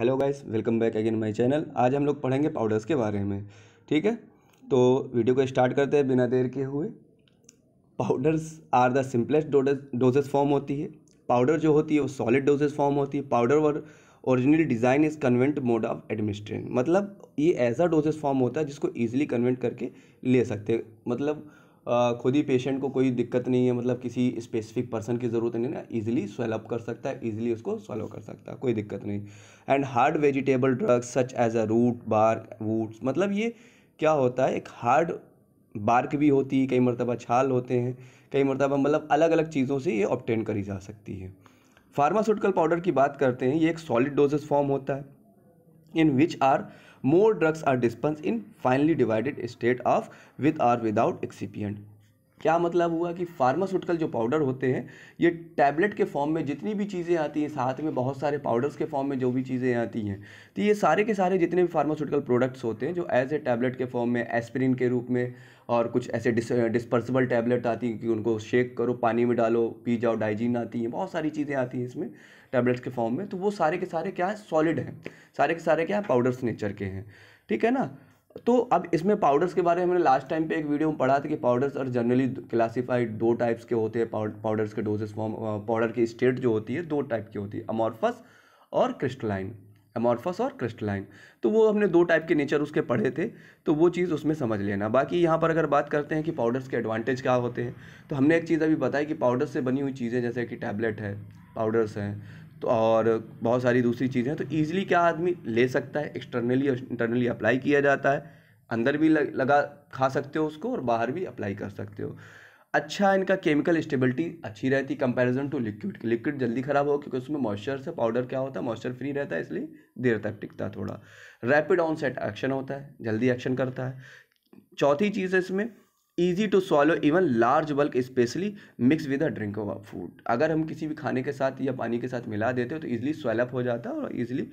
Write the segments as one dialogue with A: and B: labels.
A: hello guys welcome back again my channel आज हम लोग पढ़ेंगे पाउडर्स के बारे में ठीक है तो वीडियो को स्टार्ट करते हैं बिना देर के हुए powders are the simplest dosage form होती है पाउडर जो होती है वो सॉलिड डोजेस फॉर्म होती है पाउडर और original design is convenient mode of administration मतलब ये ऐसा डोजेस फॉर्म होता है जिसको ईजिली कन्वेंट करके ले सकते मतलब खुद ही पेशेंट को कोई दिक्कत नहीं है मतलब किसी स्पेसिफिक पर्सन की ज़रूरत नहीं ना इजीली स्वेलअप कर सकता है इजीली उसको सॉल्व कर सकता है कोई दिक्कत नहीं and hard vegetable drugs such as a root bark woods मतलब ये क्या होता है एक हार्ड बार्क भी होती है कई मरतबा छाल होते हैं कई मरतबा मतलब अलग अलग चीज़ों से ये ऑप्टेन करी जा सकती है फार्मास्यूटिकल पाउडर की बात करते हैं ये एक सॉलिड डोजेस फॉर्म होता है in which are more drugs are dispensed in finely divided state of with or without excipient क्या मतलब हुआ कि फार्मास्यूटिकल जो पाउडर होते हैं ये टैबलेट के फॉर्म में जितनी भी चीज़ें आती हैं साथ में बहुत सारे पाउडर्स के फॉर्म में जो भी चीज़ें आती हैं तो ये सारे के सारे जितने भी फार्मास्यूटिकल प्रोडक्ट्स होते हैं जो एज ए टैबलेट के फॉर्म में एस्पिरिन के रूप में और कुछ ऐसे डिस डिस्पर्सबल टैबलेट आती हैं कि उनको शेक करो पानी में डालो पी जाओ डाइजीन आती हैं बहुत सारी चीज़ें आती हैं इसमें टैबलेट्स के फॉर्म में तो वो सारे के सारे क्या है सॉलिड हैं सारे के सारे क्या है पाउडर्स नेचर के हैं ठीक है ना तो अब इसमें पाउडर्स के बारे में हमने लास्ट टाइम पे एक वीडियो में पढ़ा था कि पाउडर्स और जनरली क्लासिफाइड दो टाइप्स के होते हैं पाउडर्स के डोजेस फॉर्म पाउडर की स्टेट जो होती है दो टाइप की होती है अमॉर्फस और क्रिस्टलाइन अमॉर्फस और क्रिस्टलाइन तो वो हमने दो टाइप के नेचर उसके पढ़े थे तो वो चीज़ उसमें समझ लेना बाकी यहाँ पर अगर बात करते हैं कि पाउडर्स के एडवांटेज क्या होते हैं तो हमने एक चीज़ अभी बताई कि पाउडर से बनी हुई चीज़ें जैसे कि टैबलेट है पाउडर्स हैं तो और बहुत सारी दूसरी चीज़ें तो ईज़िली क्या आदमी ले सकता है एक्सटर्नली और इंटरनली अप्लाई किया जाता है अंदर भी लगा खा सकते हो उसको और बाहर भी अप्लाई कर सकते हो अच्छा इनका केमिकल स्टेबिलिटी अच्छी रहती है कंपेरिजन टू लिक्विड लिक्विड जल्दी ख़राब हो क्योंकि उसमें मॉइस्चर से पाउडर क्या होता है मॉइस्चर फ्री रहता है इसलिए देर तक टिकता है थोड़ा रैपिड ऑन सेट एक्शन होता है जल्दी एक्शन करता है चौथी चीज़ है इसमें easy to swallow even large bulk especially mix with a drink of food अगर हम किसी भी खाने के साथ या पानी के साथ मिला देते हो तो ईजिली स्वेलअप हो जाता है और ईजिली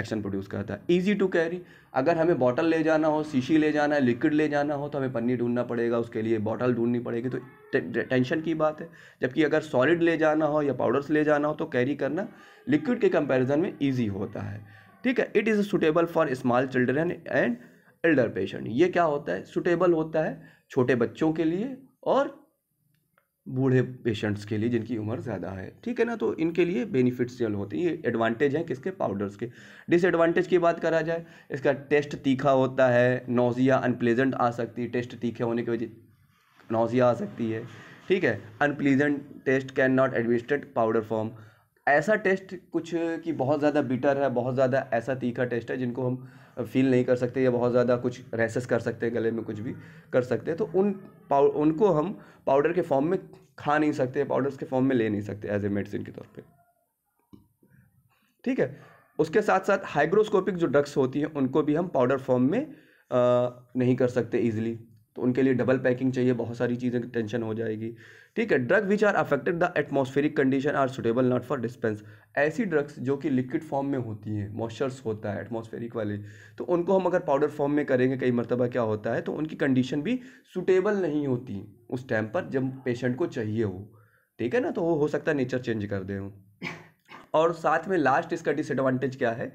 A: एक्शन प्रोड्यूस करता है ईजी टू कैरी अगर हमें बॉटल ले जाना हो शीशी ले जाना है लिक्विड ले जाना हो तो हमें पन्नी ढूंढना पड़ेगा उसके लिए बॉटल ढूंढनी पड़ेगी तो टेंशन की बात है जबकि अगर सॉलिड ले जाना हो या पाउडर्स ले जाना हो तो कैरी करना लिक्विड के कंपेरिजन में ईजी होता है ठीक है it is suitable for small children and elder patient ये क्या होता है सुटेबल होता है छोटे बच्चों के लिए और बूढ़े पेशेंट्स के लिए जिनकी उम्र ज़्यादा है ठीक है ना तो इनके लिए बेनिफिट्सियल होते हैं ये एडवांटेज हैं किसके पाउडर्स के डिसएडवांटेज की बात करा जाए इसका टेस्ट तीखा होता है नोज़िया अनप्लेजेंट आ सकती है टेस्ट तीखे होने की वजह नोज़िया आ सकती है ठीक है unpleasant taste can not administrate powder form ऐसा टेस्ट कुछ कि बहुत ज़्यादा बिटर है बहुत ज़्यादा ऐसा तीखा टेस्ट है जिनको हम फील नहीं कर सकते या बहुत ज़्यादा कुछ रेसेस कर सकते हैं गले में कुछ भी कर सकते हैं तो उन पाउ उनको हम पाउडर के फॉर्म में खा नहीं सकते पाउडर्स के फॉर्म में ले नहीं सकते एज ए मेडिसिन के तौर पर ठीक है उसके साथ साथ हाइग्रोस्कोपिक जो ड्रग्स होती हैं उनको भी हम पाउडर फॉर्म में आ, नहीं कर सकते ईजिली तो उनके लिए डबल पैकिंग चाहिए बहुत सारी चीज़ें टेंशन हो जाएगी ठीक है drug which are affected the atmospheric condition are suitable not for dispense ऐसी ड्रग्स जो कि लिक्विड फॉर्म में होती हैं मॉइस्चर्स होता है एटमोस्फेरिक वाले तो उनको हम अगर पाउडर फॉर्म में करेंगे कई मरतबा क्या होता है तो उनकी कंडीशन भी सुटेबल नहीं होती उस टाइम पर जब पेशेंट को चाहिए हो ठीक है ना तो वो हो सकता है नेचर चेंज कर दें और साथ में लास्ट इसका डिसएडवांटेज क्या है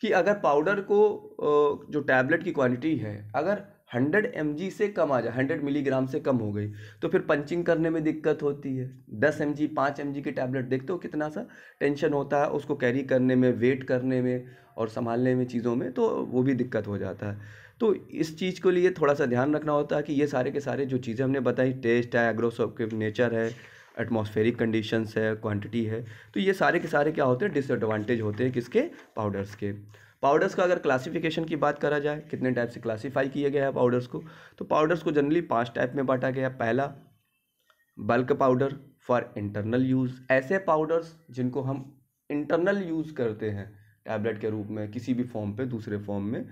A: कि अगर पाउडर को जो टैबलेट की क्वांटिटी है अगर हंड्रेड एम से कम आ जाए हंड्रेड मिलीग्राम से कम हो गई तो फिर पंचिंग करने में दिक्कत होती है दस एम जी पाँच एम की टैबलेट देखते हो कितना सा टेंशन होता है उसको कैरी करने में वेट करने में और संभालने में चीज़ों में तो वो भी दिक्कत हो जाता है तो इस चीज़ के लिए थोड़ा सा ध्यान रखना होता है कि ये सारे के सारे जो चीज़ें हमने बताई टेस्ट है के नेचर है एटमोसफेरिक कंडीशंस है क्वांटिटी है तो ये सारे के सारे क्या होते हैं डिसएडवांटेज होते हैं किसके पाउडर्स के पाउडर्स का अगर क्लासिफिकेशन की बात करा जाए कितने टाइप से क्लासीफाई किया गया है पाउडर्स को तो पाउडर्स को जनरली पाँच टाइप में बांटा गया पहला bulk powder for internal use ऐसे पाउडर्स जिनको हम इंटरनल यूज़ करते हैं टैबलेट के रूप में किसी भी फॉर्म पे दूसरे फॉर्म में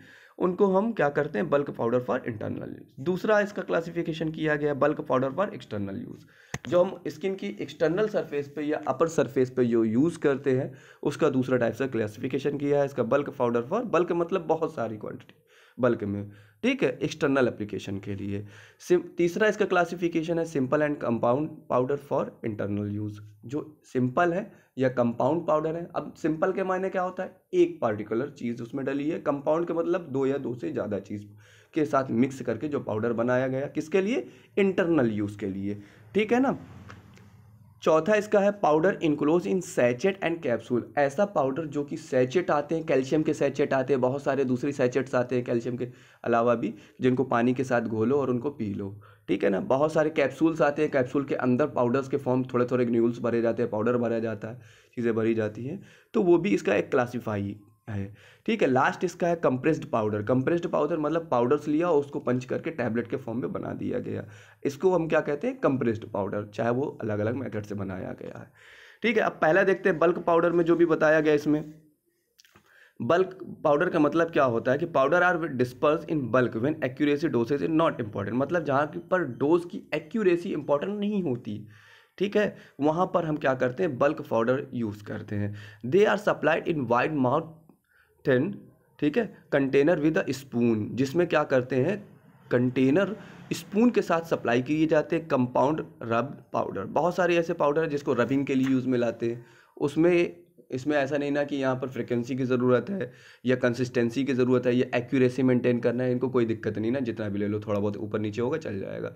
A: उनको हम क्या करते हैं bulk powder for internal use दूसरा इसका क्लासिफिकेशन किया गया bulk powder for external use जो हम स्किन की एक्सटर्नल सरफेस पे या अपर सरफेस पे जो यूज़ करते हैं उसका दूसरा टाइप से क्लासिफिकेशन किया है इसका बल्क पाउडर फॉर बल्क मतलब बहुत सारी क्वान्टिटी बल्क में ठीक है एक्सटर्नल एप्लीकेशन के लिए सिम तीसरा इसका क्लासिफिकेशन है simple and compound powder for internal use जो सिंपल है या कंपाउंड पाउडर है अब सिंपल के मायने क्या होता है एक पार्टिकुलर चीज़ उसमें डली है कंपाउंड के मतलब दो या दो से ज़्यादा चीज़ के साथ मिक्स करके जो पाउडर बनाया गया किसके लिए इंटरनल यूज़ के लिए ठीक है ना चौथा इसका है powder enclose in sachet and capsule ऐसा पाउडर जो कि सैचेट आते हैं कैल्शियम के सैचेट आते हैं बहुत सारे दूसरे सैचेट्स आते हैं कैल्शियम के अलावा भी जिनको पानी के साथ घोलो और उनको पी लो ठीक है ना बहुत सारे कैप्सूल्स आते हैं कैप्सूल के अंदर पाउडर्स के फॉर्म थोड़े थोड़े ग्न्यूल्स भरे जाते हैं पाउडर भरा जाता है चीज़ें भरी जाती हैं तो वो भी इसका एक क्लासीफाई है ठीक है लास्ट इसका है कंप्रेस्ड पाउडर कंप्रेस्ड पाउडर मतलब पाउडर्स लिया और उसको पंच करके टैबलेट के फॉर्म में बना दिया गया इसको हम क्या कहते हैं कंप्रेस्ड पाउडर चाहे वो अलग अलग मेथड से बनाया गया है ठीक है अब पहला देखते हैं बल्क पाउडर में जो भी बताया गया इसमें बल्क पाउडर का मतलब क्या होता है कि powder are disperse in bulk when accuracy dosage is not important मतलब जहाँ पर डोज की एक्यूरेसी इंपॉर्टेंट नहीं होती ठीक है वहाँ पर हम क्या करते हैं बल्क पाउडर यूज़ करते हैं they are supplied in wide mouth tin ठीक है कंटेनर विद अ स्पून जिसमें क्या करते हैं कंटेनर स्पून के साथ सप्लाई किए जाते हैं कंपाउंड रब पाउडर बहुत सारे ऐसे पाउडर हैं जिसको रबिंग के लिए यूज़ में लाते हैं उसमें इसमें ऐसा नहीं ना कि यहाँ पर फ्रिक्वेंसी की ज़रूरत है या कंसिस्टेंसी की ज़रूरत है या एक्यूरेसी मेंटेन करना है इनको कोई दिक्कत नहीं ना जितना भी ले लो थोड़ा बहुत ऊपर नीचे होगा चल जाएगा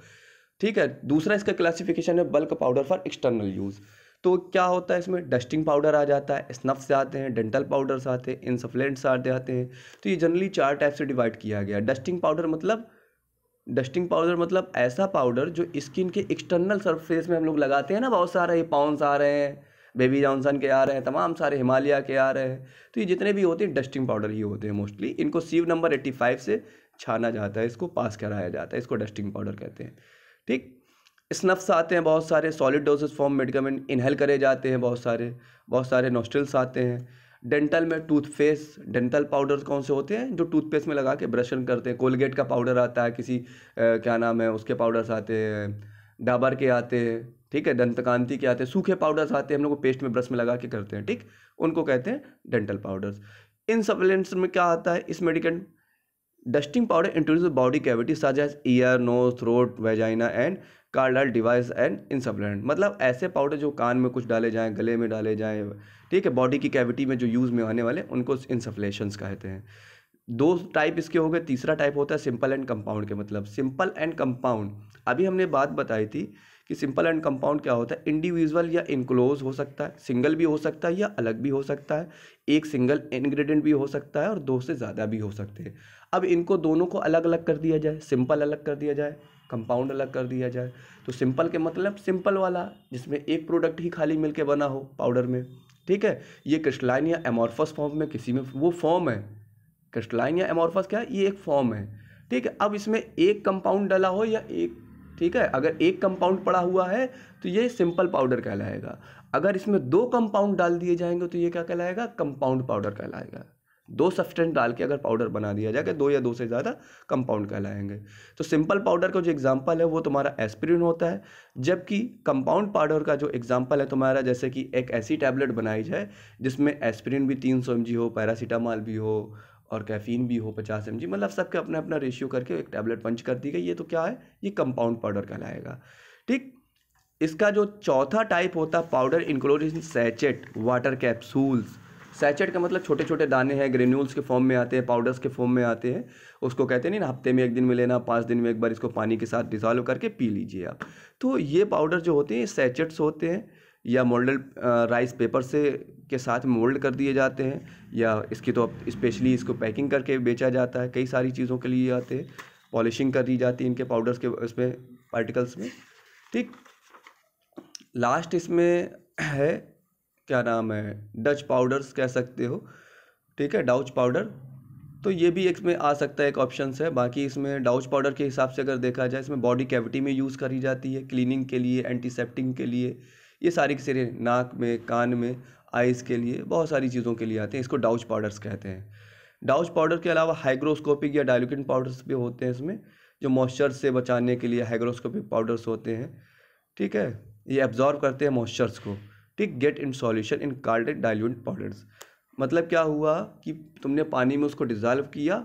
A: ठीक है दूसरा इसका क्लासिफिकेशन है bulk powder for external use तो क्या होता है इसमें डस्टिंग पाउडर आ जाता है स्नफ्स आते हैं डेंटल पाउडर्स आते हैं इंसफ्लेंट्स आते आते हैं तो ये जनरली चार टाइप से डिवाइड किया गया डस्टिंग पाउडर मतलब डस्टिंग पाउडर मतलब ऐसा पाउडर जो स्किन के एक्सटर्नल सरफेस में हम लोग लगाते हैं ना बहुत सारे ये पाउंस आ रहे हैं बेबी जॉनसन के आ रहे हैं तमाम सारे हिमालय के आ रहे हैं तो ये जितने भी होते हैं डस्टिंग पाउडर ही होते हैं मोस्टली इनको सीव नंबर एट्टी फाइव से छाना जाता है इसको पास कराया जाता है इसको डस्टिंग पाउडर कहते हैं ठीक स्नफ्स आते हैं बहुत सारे solid dosage form medicament inhale करे जाते हैं बहुत सारे बहुत सारे नोस्टल्स आते हैं डेंटल में टूथपेस्ट डेंटल पाउडर कौन से होते हैं जो टूथपेस्ट में लगा के ब्रशन करते हैं कोलगेट का पाउडर आता है किसी आ, क्या नाम है उसके पाउडर्स आते हैं डाबर के आते हैं ठीक है दंतकांति के आते हैं सूखे पाउडर्स आते हैं हम लोग को पेस्ट में ब्रश में लगा के करते हैं ठीक उनको कहते हैं डेंटल पाउडर्स इन सप्लीमेंट्स में क्या आता है इस medicament dusting powder introduce body cavity such as ear nose throat vagina and कार्डल डिवाइस एंड इंसप्लेंट मतलब ऐसे पाउडर जो कान में कुछ डाले जाएँ गले में डाले जाएँ ठीक है बॉडी की कैविटी में जो यूज़ में आने वाले उनको इंसफ्लेशंस कहते हैं दो टाइप इसके हो गए तीसरा टाइप होता है सिंपल एंड कंपाउंड के मतलब सिंपल एंड कंपाउंड अभी हमने बात बताई थी कि सिंपल एंड कंपाउंड क्या होता है इंडिविजुअल या इनक्लोज हो सकता है सिंगल भी हो सकता है या अलग भी हो सकता है एक सिंगल इन्ग्रीडियंट भी हो सकता है और दो से ज़्यादा भी हो सकते हैं अब इनको दोनों को अलग अलग कर दिया जाए सिंपल अलग कर दिया जाए कंपाउंड अलग कर दिया जाए तो सिंपल के मतलब सिंपल वाला जिसमें एक प्रोडक्ट ही खाली मिलके बना हो पाउडर में ठीक है ये क्रिस्टलाइन या एमोरफस फॉर्म में किसी में वो फॉर्म है क्रिस्टलाइन या एमोरफस क्या ये एक फॉर्म है ठीक है अब इसमें एक कंपाउंड डला हो या एक ठीक है अगर एक कंपाउंड पड़ा हुआ है तो ये सिंपल पाउडर कहलाएगा अगर इसमें दो कंपाउंड डाल दिए जाएंगे तो ये क्या कहलाएगा कंपाउंड पाउडर कहलाएगा दो सब्सटेंट डाल के अगर पाउडर बना दिया जाएगा दो या दो से ज़्यादा कंपाउंड कहलाएंगे तो सिंपल पाउडर का जो एग्जाम्पल है वो तुम्हारा एस्पिरिन होता है जबकि कंपाउंड पाउडर का जो एग्जाम्पल है तुम्हारा जैसे कि एक ऐसी टैबलेट बनाई जाए जिसमें एस्पिरिन भी तीन सौ हो पैरासीटामॉल भी हो और कैफ़ीन भी हो पचास एम मतलब सबके अपना अपना रेशियो करके एक टैबलेट पंच कर दी गई ये तो क्या है ये कंपाउंड पाउडर कहलाएगा ठीक इसका जो चौथा टाइप होता है powder including sachet water capsules sachet का मतलब छोटे छोटे दाने हैं ग्रेन्यूल्स के फॉर्म में आते हैं पाउडर्स के फॉर्म में आते हैं उसको कहते हैं ना हफ्ते में एक दिन में लेना पाँच दिन में एक बार इसको पानी के साथ डिजॉल्व करके पी लीजिए आप तो ये पाउडर जो होते हैं सैचेट्स होते हैं या मोल्डेड राइस पेपर से के साथ मोल्ड कर दिए जाते हैं या इसकी तो स्पेशली इसको पैकिंग करके बेचा जाता है कई सारी चीज़ों के लिए आते हैं पॉलिशिंग कर दी जाती है इनके पाउडर्स के इसमें पार्टिकल्स में ठीक लास्ट इसमें है क्या नाम है डच पाउडर्स कह सकते हो ठीक है डाउच पाउडर तो ये भी इसमें आ सकता है एक ऑप्शन है बाकी इसमें डाउच पाउडर के हिसाब से अगर देखा जाए इसमें बॉडी कैविटी में यूज़ करी जाती है क्लीनिंग के लिए एंटीसेप्टिंग के लिए ये सारी की सारी नाक में कान में आइज़ के लिए बहुत सारी चीज़ों के लिए आते हैं इसको डाउच पाउडर्स कहते हैं डाउच पाउडर के अलावा हाइग्रोस्कोपिक या डायलोकिन पाउडर्स भी होते हैं इसमें जो मॉइस्चर से बचाने के लिए हाइग्रोस्कोपिक पाउडर्स होते हैं ठीक है ये एब्जॉर्व करते हैं मॉइस्चर्स को ठीक गेट इन सॉल्यूशन इन कार्डेड डाइल्यूट पाउडर्स मतलब क्या हुआ कि तुमने पानी में उसको डिजॉल्व किया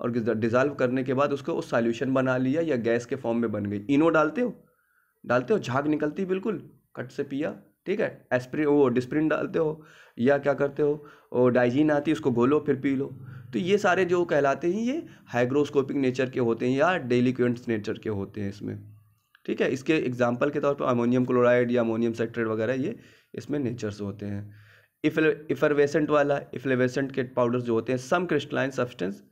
A: और डिजॉल्व करने के बाद उसको उस सॉल्यूशन बना लिया या गैस के फॉर्म में बन गई इनो डालते हो डालते हो झाग निकलती बिल्कुल कट से पिया ठीक है एस्प्रिन वो डिस्प्रिन डालते हो या क्या करते हो और डाइजीन आती है उसको घोलो फिर पी लो तो ये सारे जो कहलाते हैं ये हाइग्रोस्कोपिक नेचर के होते हैं या डेलीक्वेंट्स नेचर के होते हैं इसमें ठीक है इसके एग्जाम्पल के तौर पर अमोनियम क्लोराइड या अमोनियम सेट्रेट वगैरह ये इसमें नेचर्स होते हैं इफरवेसेंट वाला इफ्लेवेसेंट के पाउडर्स जो होते हैं some crystalline substance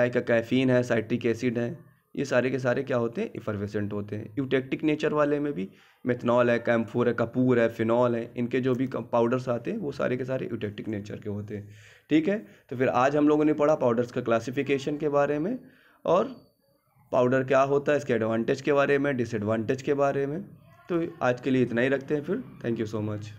A: like a caffeine है साइट्रिक एसिड है ये सारे के सारे क्या होते हैं इफरवेसेंट होते हैं यूटेक्टिक नेचर वाले में भी मेथनॉल है कैम्फोर है कपूर है फिनॉल है इनके जो भी पाउडर्स आते हैं वो सारे के सारे यूटेक्टिक नेचर के होते हैं ठीक है तो फिर आज हम लोगों ने पढ़ा पाउडर्स का क्लासिफिकेशन के बारे में और पाउडर क्या होता है इसके एडवांटेज के बारे में डिसएडवांटेज के बारे में तो आज के लिए इतना ही रखते हैं फिर थैंक यू सो मच